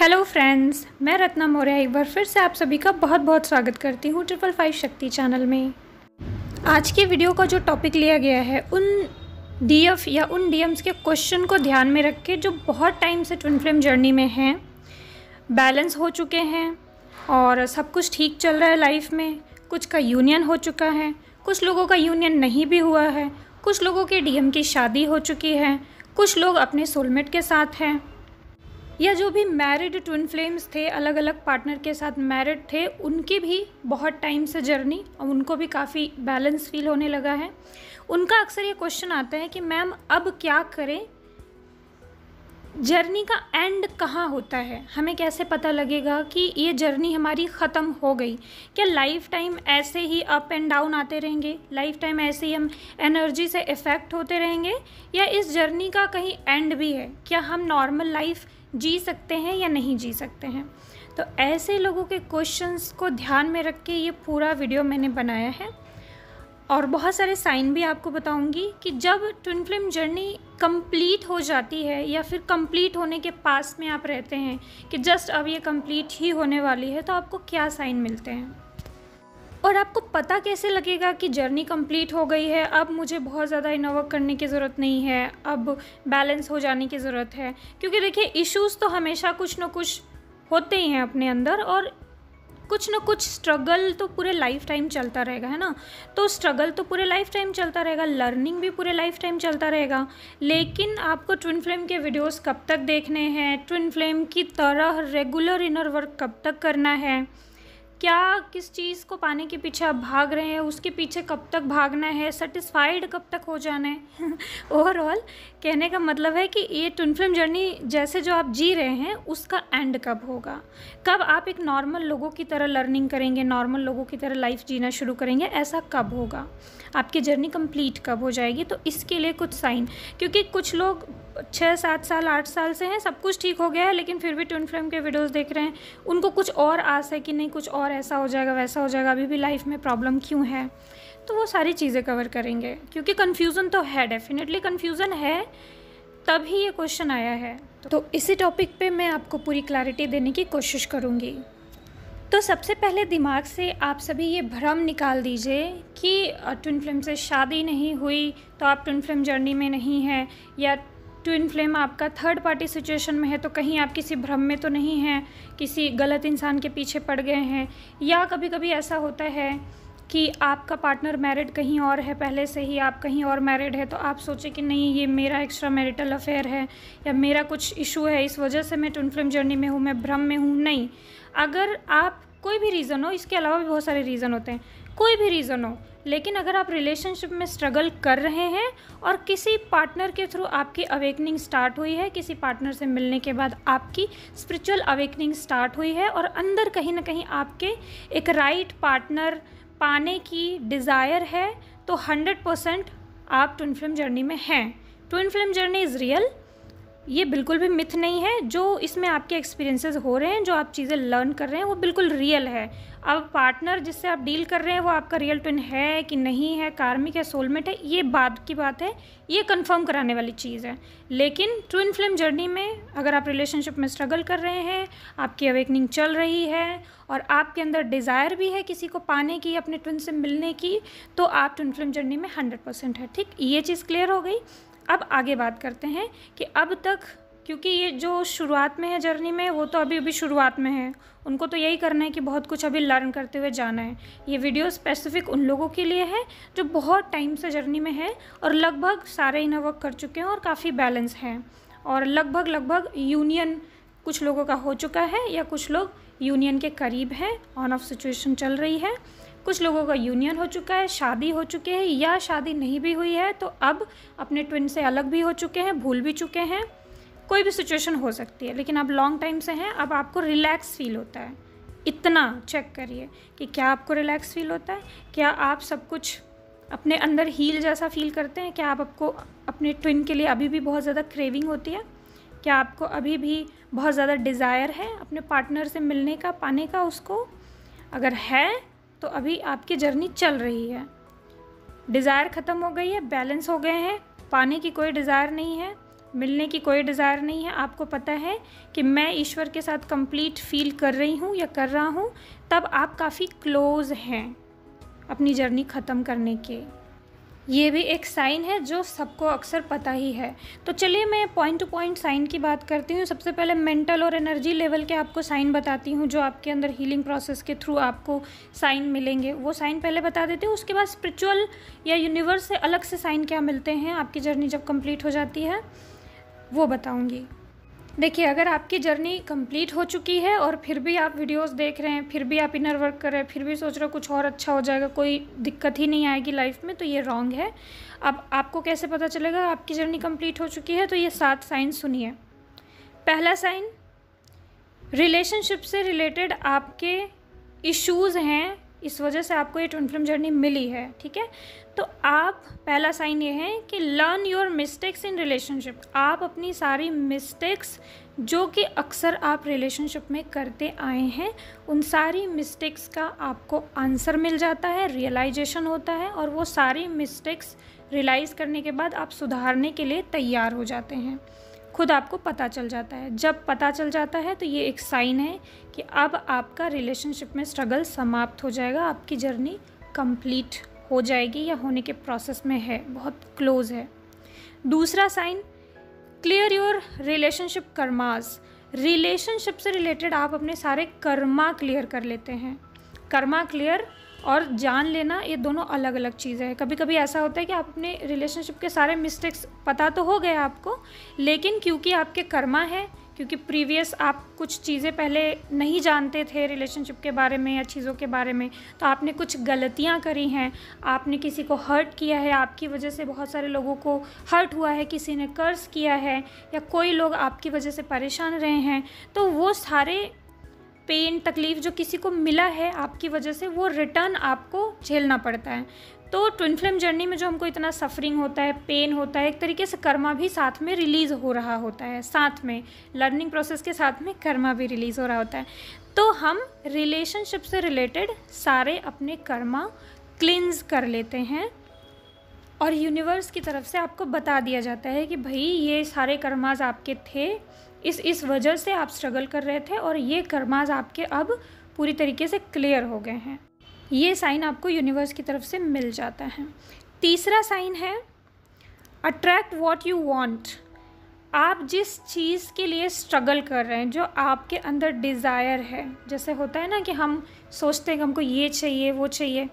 hello friends मैं रत्ना मौर्य एक बार फिर से आप सभी का बहुत बहुत स्वागत करती हूँ ट्रिपल फाइव शक्ति चैनल में आज के वीडियो का जो टॉपिक लिया गया है उन डीएफ या उन डीएम्स के क्वेश्चन को ध्यान में रख के जो बहुत टाइम से ट्विन फ्लेम जर्नी में हैं बैलेंस हो चुके हैं और सब कुछ ठीक चल रहा है लाइफ में कुछ का यूनियन हो चुका है कुछ लोगों का यूनियन नहीं भी हुआ है कुछ लोगों के डीएम की शादी हो चुकी है कुछ लोग अपने सोलमेट के साथ हैं या जो भी मैरिड ट्विन फ्लेम्स थे अलग अलग पार्टनर के साथ मैरिड थे उनकी भी बहुत टाइम से जर्नी और उनको भी काफ़ी बैलेंस फील होने लगा है उनका अक्सर ये क्वेश्चन आता है कि मैम अब क्या करें जर्नी का एंड कहाँ होता है हमें कैसे पता लगेगा कि ये जर्नी हमारी ख़त्म हो गई क्या लाइफ टाइम ऐसे ही अप एंड डाउन आते रहेंगे लाइफ टाइम ऐसे ही हम एनर्जी से इफ़ेक्ट होते रहेंगे या इस जर्नी का कहीं एंड भी है क्या हम नॉर्मल लाइफ जी सकते हैं या नहीं जी सकते हैं तो ऐसे लोगों के क्वेश्चंस को ध्यान में रख के ये पूरा वीडियो मैंने बनाया है और बहुत सारे साइन भी आपको बताऊंगी कि जब ट्विन फ्लेम जर्नी कंप्लीट हो जाती है या फिर कंप्लीट होने के पास में आप रहते हैं कि जस्ट अब ये कंप्लीट ही होने वाली है तो आपको क्या साइन मिलते हैं और आपको पता कैसे लगेगा कि जर्नी कंप्लीट हो गई है अब मुझे बहुत ज़्यादा इनोवर्क करने की ज़रूरत नहीं है अब बैलेंस हो जाने की ज़रूरत है क्योंकि देखिए इश्यूज़ तो हमेशा कुछ ना कुछ होते ही हैं अपने अंदर और कुछ ना कुछ स्ट्रगल तो पूरे लाइफ टाइम चलता रहेगा है ना तो स्ट्रगल तो पूरे लाइफ टाइम चलता रहेगा लर्निंग भी पूरे लाइफ टाइम चलता रहेगा लेकिन आपको ट्विन फ्लेम के वीडियोस कब तक देखने हैं ट्विन फ्लेम की तरह रेगुलर इनर वर्क कब तक करना है क्या किस चीज़ को पाने के पीछे आप भाग रहे हैं उसके पीछे कब तक भागना है सेटिस्फाइड कब तक हो जाना है ओवरऑल कहने का मतलब है कि ये ट्विन फिल्म जर्नी जैसे जो आप जी रहे हैं उसका एंड कब होगा कब आप एक नॉर्मल लोगों की तरह लर्निंग करेंगे नॉर्मल लोगों की तरह लाइफ जीना शुरू करेंगे ऐसा कब होगा आपकी जर्नी कंप्लीट कब हो जाएगी तो इसके लिए कुछ साइन क्योंकि कुछ लोग छः सात साल आठ साल से हैं सब कुछ ठीक हो गया है लेकिन फिर भी ट्विन फ्लेम के वीडियोस देख रहे हैं उनको कुछ और आस है कि नहीं कुछ और ऐसा हो जाएगा वैसा हो जाएगा अभी भी लाइफ में प्रॉब्लम क्यों है तो वो सारी चीज़ें कवर करेंगे क्योंकि कन्फ्यूज़न तो है डेफिनेटली कन्फ्यूज़न है तब ही ये क्वेश्चन आया है तो इसी टॉपिक पे मैं आपको पूरी क्लैरिटी देने की कोशिश करूँगी तो सबसे पहले दिमाग से आप सभी ये भ्रम निकाल दीजिए कि ट्विन फ्लेम से शादी नहीं हुई तो आप ट्विन फ्लेम जर्नी में नहीं हैं या ट्विन फ्लेम आपका थर्ड पार्टी सिचुएशन में है तो कहीं आप किसी भ्रम में तो नहीं हैं किसी गलत इंसान के पीछे पड़ गए हैं या कभी कभी ऐसा होता है कि आपका पार्टनर मैरिड कहीं और है पहले से ही आप कहीं और मैरिड है तो आप सोचें कि नहीं ये मेरा एक्स्ट्रा मैरिटल अफेयर है या मेरा कुछ इशू है इस वजह से मैं ट्विन फ्लेम जर्नी में हूँ मैं भ्रम में हूँ नहीं अगर आप कोई भी रीज़न हो इसके अलावा भी बहुत सारे रीज़न होते हैं कोई भी रीज़न हो लेकिन अगर आप रिलेशनशिप में स्ट्रगल कर रहे हैं और किसी पार्टनर के थ्रू आपकी अवेकनिंग स्टार्ट हुई है किसी पार्टनर से मिलने के बाद आपकी स्पिरिचुअल अवेकनिंग स्टार्ट हुई है और अंदर कहीं ना कहीं आपके एक राइट right पार्टनर पाने की डिज़ायर है तो हंड्रेड परसेंट आप ट्विन फिल्म जर्नी में हैं twin film journey is real ये बिल्कुल भी मिथ नहीं है जो इसमें आपके एक्सपीरियंसेस हो रहे हैं जो आप चीज़ें लर्न कर रहे हैं वो बिल्कुल रियल है अब पार्टनर जिससे आप डील कर रहे हैं वो आपका रियल ट्विन है कि नहीं है कार्मिक है सोलमेट है ये बाद की बात है ये कंफर्म कराने वाली चीज़ है लेकिन ट्विन फिल्म जर्नी में अगर आप रिलेशनशिप में स्ट्रगल कर रहे हैं आपकी अवेकनिंग चल रही है और आपके अंदर डिज़ायर भी है किसी को पाने की अपने ट्विन से मिलने की तो आप ट्विन फिल्म जर्नी में हंड्रेड परसेंट है ठीक ये चीज़ क्लियर हो गई अब आगे बात करते हैं कि अब तक क्योंकि ये जो शुरुआत में है जर्नी में वो तो अभी अभी शुरुआत में है उनको तो यही करना है कि बहुत कुछ अभी लर्न करते हुए जाना है ये वीडियो स्पेसिफिक उन लोगों के लिए है जो बहुत टाइम से जर्नी में है और लगभग सारे इनर वर्क कर चुके हैं और काफ़ी बैलेंस हैं और लगभग लगभग यूनियन कुछ लोगों का हो चुका है या कुछ लोग यूनियन के करीब हैं ऑन ऑफ सिचुएशन चल रही है कुछ लोगों का यूनियन हो चुका है शादी हो चुकी है या शादी नहीं भी हुई है तो अब अपने ट्विन से अलग भी हो चुके हैं भूल भी चुके हैं कोई भी सिचुएशन हो सकती है लेकिन अब लॉन्ग टाइम से हैं अब आपको रिलैक्स फील होता है इतना चेक करिए कि क्या आपको रिलैक्स फील होता है क्या आप सब कुछ अपने अंदर हील जैसा फील करते हैं क्या आप आपको अपने ट्विन के लिए अभी भी बहुत ज़्यादा क्रेविंग होती है क्या आपको अभी भी बहुत ज़्यादा डिज़ायर है अपने पार्टनर से मिलने का पाने का उसको अगर है तो अभी आपकी जर्नी चल रही है डिज़ायर ख़त्म हो गई है बैलेंस हो गए हैं पाने की कोई डिज़ायर नहीं है मिलने की कोई डिज़ायर नहीं है आपको पता है कि मैं ईश्वर के साथ कंप्लीट फील कर रही हूँ या कर रहा हूँ तब आप काफ़ी क्लोज़ हैं अपनी जर्नी ख़त्म करने के ये भी एक साइन है जो सबको अक्सर पता ही है तो चलिए मैं पॉइंट टू पॉइंट साइन की बात करती हूँ सबसे पहले मेंटल और एनर्जी लेवल के आपको साइन बताती हूँ जो आपके अंदर हीलिंग प्रोसेस के थ्रू आपको साइन मिलेंगे वो साइन पहले बता देती हूँ उसके बाद स्पिरिचुअल या यूनिवर्स से अलग से साइन क्या मिलते हैं आपकी जर्नी जब कम्प्लीट हो जाती है वो बताऊँगी देखिए अगर आपकी जर्नी कंप्लीट हो चुकी है और फिर भी आप वीडियोस देख रहे हैं फिर भी आप इनर वर्क कर रहे हैं फिर भी सोच रहे हो कुछ और अच्छा हो जाएगा कोई दिक्कत ही नहीं आएगी लाइफ में तो ये रॉन्ग है अब आपको कैसे पता चलेगा आपकी जर्नी कंप्लीट हो चुकी है तो ये सात साइन सुनिए पहला साइन रिलेशनशिप से रिलेटेड आपके इश्यूज़ हैं इस वजह से आपको ये ट्विन फिल्म जर्नी मिली है ठीक है तो आप पहला साइन ये है कि learn your mistakes in relationship आप अपनी सारी मिस्टेक्स जो कि अक्सर आप रिलेशनशिप में करते आए हैं उन सारी मिस्टेक्स का आपको आंसर मिल जाता है रियलाइजेशन होता है और वो सारी मिस्टेक्स रियलाइज़ करने के बाद आप सुधारने के लिए तैयार हो जाते हैं खुद आपको पता चल जाता है जब पता चल जाता है तो ये एक साइन है कि अब आपका रिलेशनशिप में स्ट्रगल समाप्त हो जाएगा आपकी जर्नी कंप्लीट हो जाएगी या होने के प्रोसेस में है बहुत क्लोज है दूसरा sign clear your relationship karmas relationship से रिलेटेड आप अपने सारे कर्मा क्लियर कर लेते हैं कर्मा क्लियर और जान लेना ये दोनों अलग अलग चीज़ें हैं कभी कभी ऐसा होता है कि आप अपने रिलेशनशिप के सारे मिस्टेक्स पता तो हो गए आपको लेकिन क्योंकि आपके कर्मा है क्योंकि प्रीवियस आप कुछ चीज़ें पहले नहीं जानते थे रिलेशनशिप के बारे में या चीज़ों के बारे में तो आपने कुछ गलतियां करी हैं आपने किसी को हर्ट किया है आपकी वजह से बहुत सारे लोगों को हर्ट हुआ है किसी ने कर्ज किया है या कोई लोग आपकी वजह से परेशान रहे हैं तो वो सारे पेन तकलीफ़ जो किसी को मिला है आपकी वजह से वो रिटर्न आपको झेलना पड़ता है तो ट्विन फ्लेम जर्नी में जो हमको इतना सफरिंग होता है पेन होता है एक तरीके से कर्मा भी साथ में रिलीज़ हो रहा होता है साथ में लर्निंग प्रोसेस के साथ में कर्मा भी रिलीज़ हो रहा होता है तो हम रिलेशनशिप से रिलेटेड सारे अपने कर्मा क्लिनज कर लेते हैं और यूनिवर्स की तरफ से आपको बता दिया जाता है कि भाई ये सारे कर्माज आपके थे इस इस वजह से आप स्ट्रगल कर रहे थे और ये कर्माज आपके अब पूरी तरीके से क्लियर हो गए हैं ये साइन आपको यूनिवर्स की तरफ से मिल जाता है तीसरा साइन है अट्रैक्ट वॉट यू वॉन्ट आप जिस चीज़ के लिए स्ट्रगल कर रहे हैं जो आपके अंदर डिज़ायर है जैसे होता है ना कि हम सोचते हैं कि हमको ये चाहिए वो चाहिए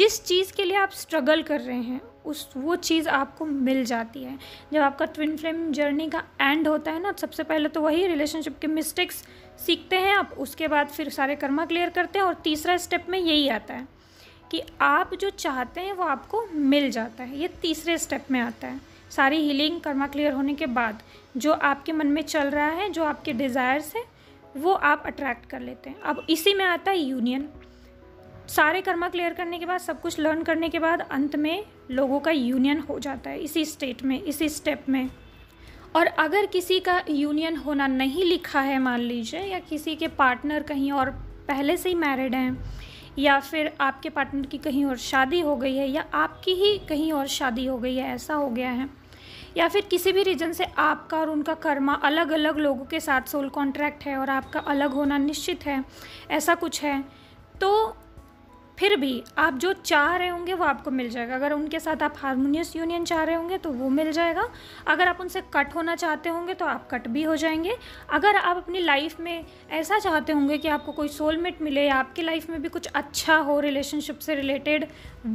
जिस चीज़ के लिए आप स्ट्रगल कर रहे हैं उस वो चीज़ आपको मिल जाती है जब आपका ट्विन फ्लेम जर्नी का एंड होता है ना सबसे पहले तो वही रिलेशनशिप के मिस्टेक्स सीखते हैं आप उसके बाद फिर सारे कर्मा क्लियर करते हैं और तीसरा स्टेप में यही आता है कि आप जो चाहते हैं वो आपको मिल जाता है ये तीसरे स्टेप में आता है सारी हीलिंग कर्मा क्लियर होने के बाद जो आपके मन में चल रहा है जो आपके डिज़ायर्स हैं वो आप अट्रैक्ट कर लेते हैं अब इसी में आता है यूनियन सारे कर्मा क्लियर करने के बाद सब कुछ लर्न करने के बाद अंत में लोगों का यूनियन हो जाता है इसी स्टेट में इसी स्टेप में और अगर किसी का यूनियन होना नहीं लिखा है मान लीजिए या किसी के पार्टनर कहीं और पहले से ही मैरिड हैं या फिर आपके पार्टनर की कहीं और शादी हो गई है या आपकी ही कहीं और शादी हो गई है ऐसा हो गया है या फिर किसी भी रीजन से आपका और उनका कर्मा अलग अलग लोगों के साथ सोल कॉन्ट्रैक्ट है और आपका अलग होना निश्चित है ऐसा कुछ है तो फिर भी आप जो चाह रहे होंगे वो आपको मिल जाएगा अगर उनके साथ आप हारमोनियस यूनियन चाह रहे होंगे तो वो मिल जाएगा अगर आप उनसे कट होना चाहते होंगे तो आप कट भी हो जाएंगे अगर आप अपनी लाइफ में ऐसा चाहते होंगे कि आपको कोई सोलमेट मिले या आपकी लाइफ में भी कुछ अच्छा हो रिलेशनशिप से रिलेटेड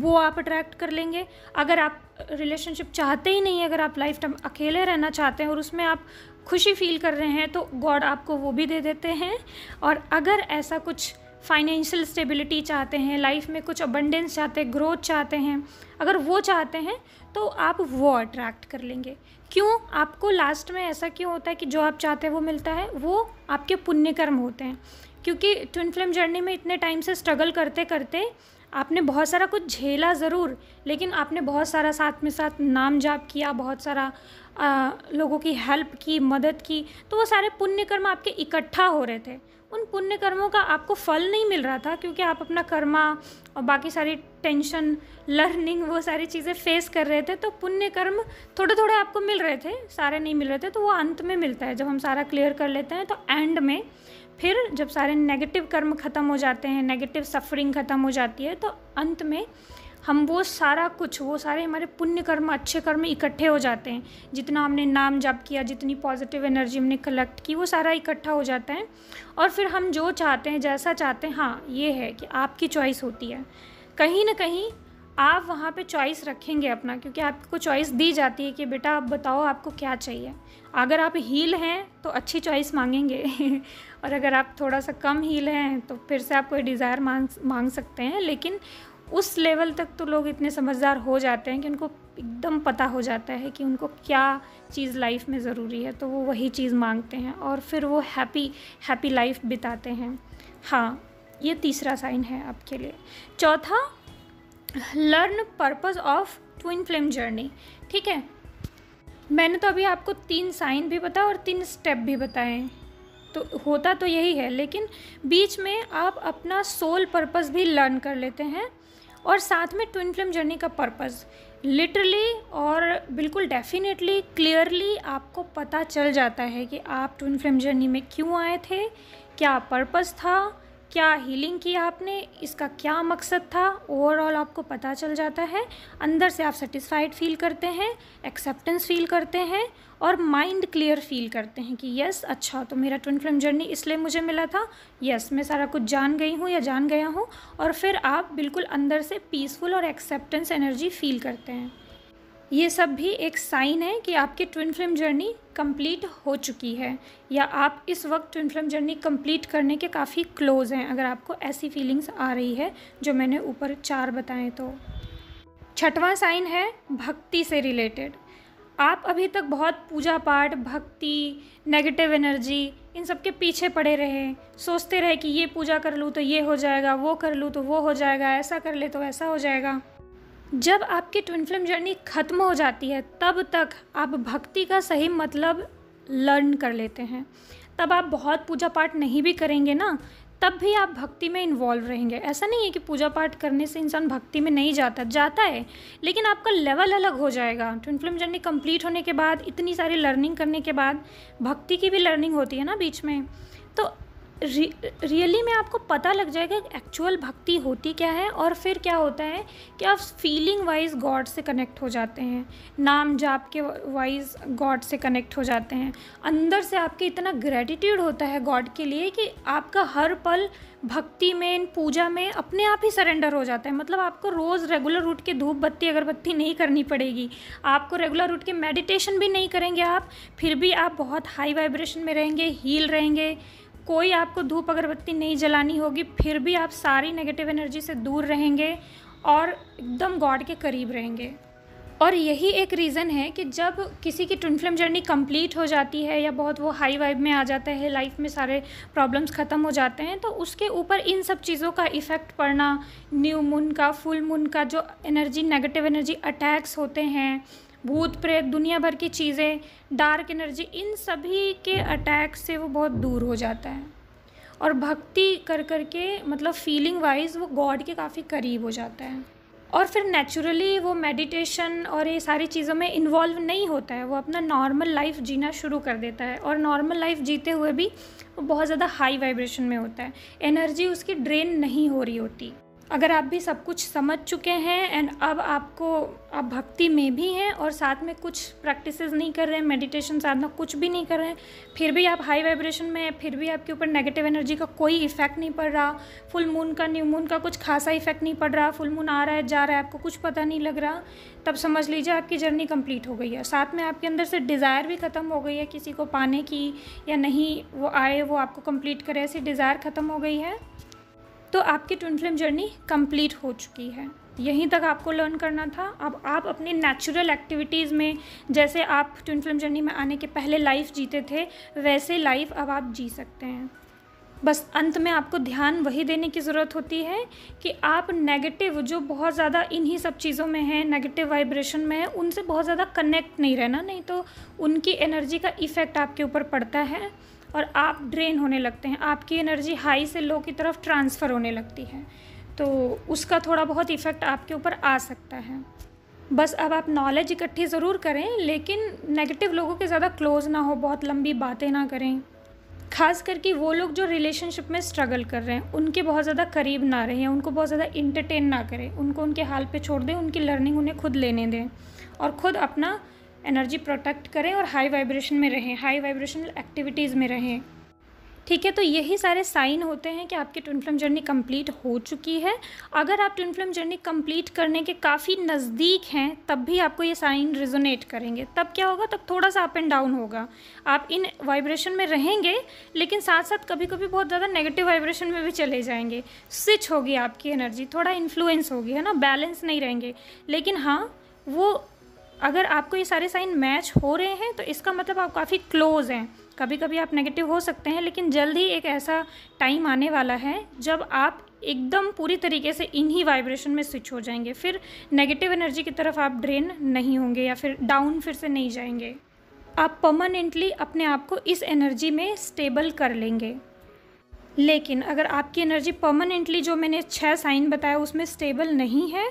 वो आप अट्रैक्ट कर लेंगे अगर आप रिलेशनशिप चाहते ही नहीं अगर आप लाइफ टाइम अकेले रहना चाहते हैं और उसमें आप खुशी फील कर रहे हैं तो गॉड आपको वो भी दे देते हैं और अगर ऐसा कुछ फाइनेंशियल स्टेबिलिटी चाहते हैं लाइफ में कुछ अबंडेंस चाहते हैं ग्रोथ चाहते हैं अगर वो चाहते हैं तो आप वो अट्रैक्ट कर लेंगे क्यों आपको लास्ट में ऐसा क्यों होता है कि जो आप चाहते हैं वो मिलता है वो आपके पुण्य कर्म होते हैं क्योंकि ट्विन फिल्म जर्नी में इतने टाइम से स्ट्रगल करते करते आपने बहुत सारा कुछ झेला ज़रूर लेकिन आपने बहुत सारा साथ में साथ नाम जाप किया बहुत सारा आ, लोगों की हेल्प की मदद की तो वो सारे पुण्य कर्म आपके इकट्ठा हो रहे थे उन पुण्य कर्मों का आपको फल नहीं मिल रहा था क्योंकि आप अपना कर्मा और बाकी सारी टेंशन लर्निंग वो सारी चीज़ें फेस कर रहे थे तो पुण्य कर्म थोड़े थोड़े आपको मिल रहे थे सारे नहीं मिल रहे थे तो वो अंत में मिलता है जब हम सारा क्लियर कर लेते हैं तो एंड में फिर जब सारे नेगेटिव कर्म ख़त्म हो जाते हैं नेगेटिव सफरिंग ख़त्म हो जाती है तो अंत में हम वो सारा कुछ वो सारे हमारे पुण्य कर्म अच्छे कर्म इकट्ठे हो जाते हैं जितना हमने नाम जप किया जितनी पॉजिटिव एनर्जी हमने कलेक्ट की वो सारा इकट्ठा हो जाता है और फिर हम जो चाहते हैं जैसा चाहते हैं हाँ ये है कि आपकी चॉइस होती है कहीं ना कहीं आप वहाँ पे चॉइस रखेंगे अपना क्योंकि आपको चॉइस दी जाती है कि बेटा आप बताओ आपको क्या चाहिए अगर आप हील हैं तो अच्छी चॉइस मांगेंगे और अगर आप थोड़ा सा कम हील हैं तो फिर से आप कोई डिज़ायर मांग मांग सकते हैं लेकिन उस लेवल तक तो लोग इतने समझदार हो जाते हैं कि उनको एकदम पता हो जाता है कि उनको क्या चीज़ लाइफ में ज़रूरी है तो वो वही चीज़ मांगते हैं और फिर वो हैप्पी हैप्पी लाइफ बिताते हैं हाँ ये तीसरा साइन है आपके लिए चौथा learn purpose of twin flame journey ठीक है मैंने तो अभी आपको तीन साइन भी बताया और तीन स्टेप भी बताए तो होता तो यही है लेकिन बीच में आप अपना सोल पर्पस भी लर्न कर लेते हैं और साथ में ट्विन फिल्म जर्नी का पर्पज़ लिटरली और बिल्कुल डेफिनेटली क्लियरली आपको पता चल जाता है कि आप ट्विन फिल्म जर्नी में क्यों आए थे क्या पर्पज़ था क्या हीलिंग की आपने इसका क्या मकसद था ओवरऑल आपको पता चल जाता है अंदर से आप सेटिस्फाइड फील करते हैं एक्सेप्टेंस फील करते हैं और माइंड क्लियर फील करते हैं कि यस अच्छा तो मेरा ट्विन फ्लेम जर्नी इसलिए मुझे मिला था यस मैं सारा कुछ जान गई हूँ या जान गया हूँ और फिर आप बिल्कुल अंदर से पीसफुल और एक्सेप्टेंस एनर्जी फील करते हैं ये सब भी एक साइन है कि आपकी ट्विन फिल्म जर्नी कंप्लीट हो चुकी है या आप इस वक्त ट्विन फिल्म जर्नी कंप्लीट करने के काफ़ी क्लोज हैं अगर आपको ऐसी फीलिंग्स आ रही है जो मैंने ऊपर चार बताए तो छठवां साइन है भक्ति से रिलेटेड आप अभी तक बहुत पूजा पाठ भक्ति नेगेटिव एनर्जी इन सब के पीछे पड़े रहे सोचते रहे कि ये पूजा कर लूँ तो ये हो जाएगा वो कर लूँ तो वो हो जाएगा ऐसा कर ले तो ऐसा हो जाएगा जब आपकी ट्विन फिल्म जर्नी ख़त्म हो जाती है तब तक आप भक्ति का सही मतलब लर्न कर लेते हैं तब आप बहुत पूजा पाठ नहीं भी करेंगे ना तब भी आप भक्ति में इन्वॉल्व रहेंगे ऐसा नहीं है कि पूजा पाठ करने से इंसान भक्ति में नहीं जाता जाता है लेकिन आपका लेवल अलग हो जाएगा ट्विन फिल्म जर्नी कंप्लीट होने के बाद इतनी सारी लर्निंग करने के बाद भक्ति की भी लर्निंग होती है ना बीच में तो रियली में आपको पता लग जाएगा एक्चुअल भक्ति होती क्या है और फिर क्या होता है कि आप फीलिंग वाइज गॉड से कनेक्ट हो जाते हैं नाम जाप के वाइज गॉड से कनेक्ट हो जाते हैं अंदर से आपके इतना ग्रेटिट्यूड होता है गॉड के लिए कि आपका हर पल भक्ति में इन पूजा में अपने आप ही सरेंडर हो जाता है मतलब आपको रोज़ रेगुलर उठ के धूप बत्ती अगरबत्ती नहीं करनी पड़ेगी आपको रेगुलर उठ के मेडिटेशन भी नहीं करेंगे आप फिर भी आप बहुत हाई वाइब्रेशन में रहेंगे हील रहेंगे कोई आपको धूप अगरबत्ती नहीं जलानी होगी फिर भी आप सारी नेगेटिव एनर्जी से दूर रहेंगे और एकदम गॉड के करीब रहेंगे और यही एक रीज़न है कि जब किसी की ट्विन फ्लेम जर्नी कंप्लीट हो जाती है या बहुत वो हाई वाइब में आ जाता है लाइफ में सारे प्रॉब्लम्स ख़त्म हो जाते हैं तो उसके ऊपर इन सब चीज़ों का इफ़ेक्ट पड़ना न्यू मून का फुल मून का जो एनर्जी नेगेटिव एनर्जी अटैक्स होते हैं भूत प्रेत दुनिया भर की चीज़ें डार्क एनर्जी इन सभी के अटैक से वो बहुत दूर हो जाता है और भक्ति कर कर मतलब के मतलब फीलिंग वाइज वो गॉड के काफ़ी करीब हो जाता है और फिर नेचुरली वो मेडिटेशन और ये सारी चीज़ों में इन्वॉल्व नहीं होता है वो अपना नॉर्मल लाइफ जीना शुरू कर देता है और नॉर्मल लाइफ जीते हुए भी वो बहुत ज़्यादा हाई वाइब्रेशन में होता है एनर्जी उसकी ड्रेन नहीं हो रही होती अगर आप भी सब कुछ समझ चुके हैं एंड अब आपको आप भक्ति में भी हैं और साथ में कुछ प्रैक्टिस नहीं कर रहे हैं मेडिटेशन साधना कुछ भी नहीं कर रहे हैं फिर भी आप हाई वाइब्रेशन में फिर भी आपके ऊपर नेगेटिव एनर्जी का कोई इफेक्ट नहीं पड़ रहा फुल मून का न्यू मून का कुछ खासा इफेक्ट नहीं पड़ रहा फुल मून आ रहा है जा रहा है आपको कुछ पता नहीं लग रहा तब समझ लीजिए आपकी जर्नी कंप्लीट हो गई है साथ में आपके अंदर से डिज़ायर भी ख़त्म हो गई है किसी को पाने की या नहीं वो आए वो आपको कंप्लीट करे ऐसी डिज़ायर ख़त्म हो गई है तो आपकी ट्विन फ्लेम जर्नी कंप्लीट हो चुकी है यहीं तक आपको लर्न करना था अब आप अपने नेचुरल एक्टिविटीज़ में जैसे आप ट्विन फिल्म जर्नी में आने के पहले लाइफ जीते थे वैसे लाइफ अब आप जी सकते हैं बस अंत में आपको ध्यान वही देने की ज़रूरत होती है कि आप नेगेटिव जो बहुत ज़्यादा इन्हीं सब चीज़ों में है नेगेटिव वाइब्रेशन में है उनसे बहुत ज़्यादा कनेक्ट नहीं रहना नहीं तो उनकी एनर्जी का इफ़ेक्ट आपके ऊपर पड़ता है और आप ड्रेन होने लगते हैं आपकी एनर्जी हाई से लो की तरफ ट्रांसफ़र होने लगती है तो उसका थोड़ा बहुत इफ़ेक्ट आपके ऊपर आ सकता है बस अब आप नॉलेज इकट्ठी ज़रूर करें लेकिन नेगेटिव लोगों के ज़्यादा क्लोज ना हो बहुत लंबी बातें ना करें खास करके वो लोग जो रिलेशनशिप में स्ट्रगल कर रहे हैं उनके बहुत ज़्यादा करीब ना रहें उनको बहुत ज़्यादा इंटरटेन ना करें उनको उनके हाल पे छोड़ दें उनकी लर्निंग उन्हें खुद लेने दें और ख़ुद अपना एनर्जी प्रोटेक्ट करें और हाई वाइब्रेशन में रहें हाई वाइब्रेशनल एक्टिविटीज़ में रहें ठीक है तो यही सारे साइन होते हैं कि आपकी ट्विन फ्लेम जर्नी कंप्लीट हो चुकी है अगर आप ट्विन फ्लेम जर्नी कंप्लीट करने के काफ़ी नज़दीक हैं तब भी आपको ये साइन रिजोनेट करेंगे तब क्या होगा तब थोड़ा सा अप एंड डाउन होगा आप इन वाइब्रेशन में रहेंगे लेकिन साथ साथ कभी कभी बहुत ज़्यादा नेगेटिव वाइब्रेशन में भी चले जाएंगे स्विच होगी आपकी एनर्जी थोड़ा इन्फ्लुएंस होगी है ना बैलेंस नहीं रहेंगे लेकिन हाँ वो अगर आपको ये सारे साइन मैच हो रहे हैं तो इसका मतलब आप काफ़ी क्लोज हैं कभी कभी आप नेगेटिव हो सकते हैं लेकिन जल्द ही एक ऐसा टाइम आने वाला है जब आप एकदम पूरी तरीके से इन्हीं वाइब्रेशन में स्विच हो जाएंगे फिर नेगेटिव एनर्जी की तरफ आप ड्रेन नहीं होंगे या फिर डाउन फिर से नहीं जाएंगे आप परमानेंटली अपने आप को इस एनर्जी में स्टेबल कर लेंगे लेकिन अगर आपकी एनर्जी परमानेंटली जो मैंने छः साइन बताया उसमें स्टेबल नहीं है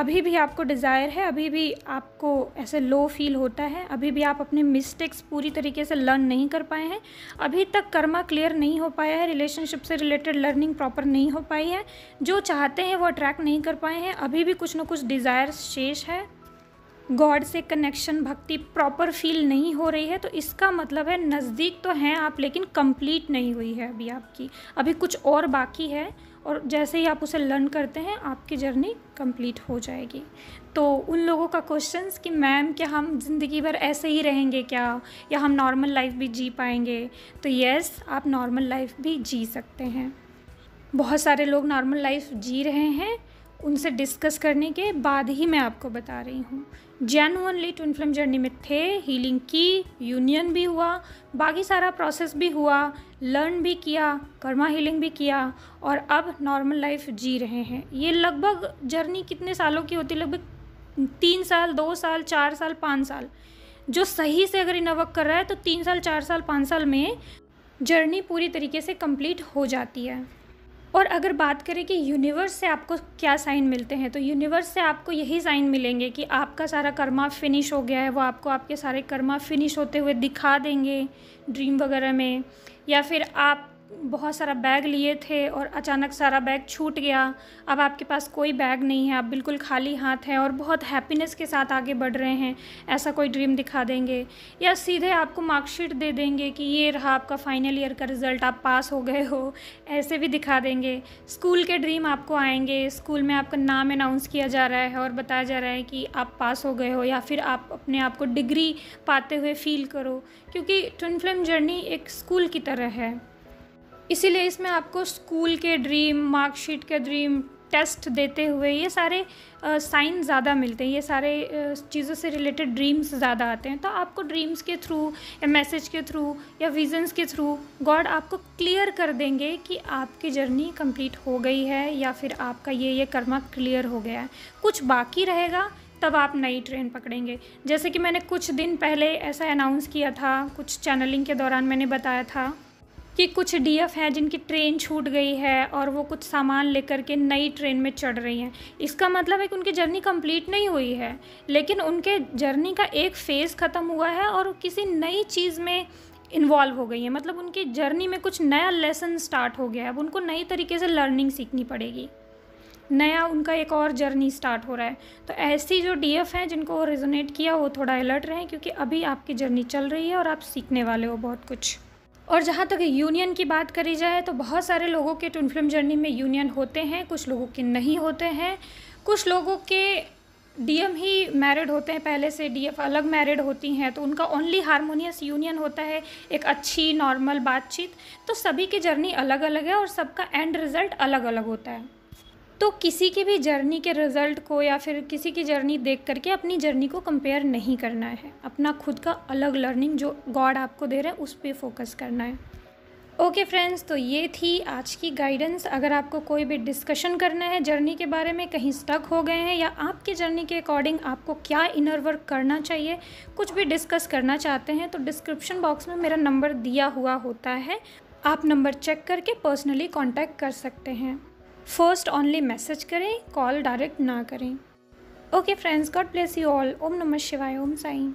अभी भी आपको डिज़ायर है अभी भी आपको ऐसे लो फील होता है अभी भी आप अपने मिस्टेक्स पूरी तरीके से लर्न नहीं कर पाए हैं अभी तक कर्मा क्लियर नहीं हो पाया है रिलेशनशिप से रिलेटेड लर्निंग प्रॉपर नहीं हो पाई है जो चाहते हैं वो अट्रैक्ट नहीं कर पाए हैं अभी भी कुछ ना कुछ डिज़ायर शेष है गॉड से कनेक्शन भक्ति प्रॉपर फील नहीं हो रही है तो इसका मतलब है नज़दीक तो हैं आप लेकिन कंप्लीट नहीं हुई है अभी आपकी अभी कुछ और बाकी है और जैसे ही आप उसे लर्न करते हैं आपकी जर्नी कंप्लीट हो जाएगी तो उन लोगों का क्वेश्चन कि मैम क्या हम ज़िंदगी भर ऐसे ही रहेंगे क्या या हम नॉर्मल लाइफ भी जी पाएंगे तो येस आप नॉर्मल लाइफ भी जी सकते हैं बहुत सारे लोग नॉर्मल लाइफ जी रहे हैं उनसे डिस्कस करने के बाद ही मैं आपको बता रही हूँ जेनुअनली ट्विन फिल्म जर्नी में थे हीलिंग की यूनियन भी हुआ बाकी सारा प्रोसेस भी हुआ लर्न भी किया कर्मा हीलिंग भी किया और अब नॉर्मल लाइफ जी रहे हैं ये लगभग जर्नी कितने सालों की होती लगभग तीन साल दो साल चार साल पाँच साल जो सही से अगर इनोवक कर रहा है तो तीन साल चार साल पाँच साल में जर्नी पूरी तरीके से कंप्लीट हो जाती है और अगर बात करें कि यूनिवर्स से आपको क्या साइन मिलते हैं तो यूनिवर्स से आपको यही साइन मिलेंगे कि आपका सारा कर्मा फिनिश हो गया है वो आपको आपके सारे कर्मा फिनिश होते हुए दिखा देंगे ड्रीम वगैरह में या फिर आप बहुत सारा बैग लिए थे और अचानक सारा बैग छूट गया अब आपके पास कोई बैग नहीं है आप बिल्कुल खाली हाथ हैं और बहुत हैप्पीनेस के साथ आगे बढ़ रहे हैं ऐसा कोई ड्रीम दिखा देंगे या सीधे आपको मार्कशीट दे देंगे कि ये रहा आपका फाइनल ईयर का रिज़ल्ट आप पास हो गए हो ऐसे भी दिखा देंगे स्कूल के ड्रीम आपको आएंगे स्कूल में आपका नाम अनाउंस किया जा रहा है और बताया जा रहा है कि आप पास हो गए हो या फिर आप अपने आप को डिग्री पाते हुए फील करो क्योंकि ट्विन फिल्म जर्नी एक स्कूल की तरह है इसीलिए इसमें आपको स्कूल के ड्रीम मार्कशीट के ड्रीम टेस्ट देते हुए ये सारे साइन ज़्यादा मिलते हैं ये सारे चीज़ों से रिलेटेड ड्रीम्स ज़्यादा आते हैं तो आपको ड्रीम्स के थ्रू या मैसेज के थ्रू या विजन्स के थ्रू गॉड आपको क्लियर कर देंगे कि आपकी जर्नी कंप्लीट हो गई है या फिर आपका ये ये कर्मा क्लियर हो गया है कुछ बाकी रहेगा तब आप नई ट्रेन पकड़ेंगे जैसे कि मैंने कुछ दिन पहले ऐसा अनाउंस किया था कुछ चैनलिंग के दौरान मैंने बताया था कि कुछ डीएफ हैं जिनकी ट्रेन छूट गई है और वो कुछ सामान लेकर के नई ट्रेन में चढ़ रही हैं इसका मतलब है कि उनकी जर्नी कंप्लीट नहीं हुई है लेकिन उनके जर्नी का एक फ़ेज़ ख़त्म हुआ है और किसी नई चीज़ में इन्वॉल्व हो गई है मतलब उनकी जर्नी में कुछ नया लेसन स्टार्ट हो गया है अब उनको नई तरीके से लर्निंग सीखनी पड़ेगी नया उनका एक और जर्नी स्टार्ट हो रहा है तो ऐसी जो डी एफ हैं जिनको रिजोनेट किया वो थोड़ा अलर्ट रहें क्योंकि अभी आपकी जर्नी चल रही है और आप सीखने वाले हो बहुत कुछ और जहाँ तक यूनियन की बात करी जाए तो बहुत सारे लोगों के टून फिल्म जर्नी में यूनियन होते हैं कुछ लोगों के नहीं होते हैं कुछ लोगों के डीएम ही मैरिड होते हैं पहले से डीएफ अलग मैरिड होती हैं तो उनका ओनली हारमोनियस यूनियन होता है एक अच्छी नॉर्मल बातचीत तो सभी की जर्नी अलग अलग है और सबका एंड रिज़ल्ट अलग अलग होता है तो किसी की भी जर्नी के रिज़ल्ट को या फिर किसी की जर्नी देख करके अपनी जर्नी को कंपेयर नहीं करना है अपना खुद का अलग लर्निंग जो गॉड आपको दे रहा है उस पर फोकस करना है ओके okay फ्रेंड्स तो ये थी आज की गाइडेंस अगर आपको कोई भी डिस्कशन करना है जर्नी के बारे में कहीं स्टक हो गए हैं या आपकी जर्नी के अकॉर्डिंग आपको क्या इनर वर्क करना चाहिए कुछ भी डिस्कस करना चाहते हैं तो डिस्क्रिप्शन बॉक्स में मेरा नंबर दिया हुआ होता है आप नंबर चेक करके पर्सनली कांटेक्ट कर सकते हैं फर्स्ट ऑनली मैसेज करें कॉल डायरेक्ट ना करें okay friends God bless you all ओम नमः शिवाय ओम साईं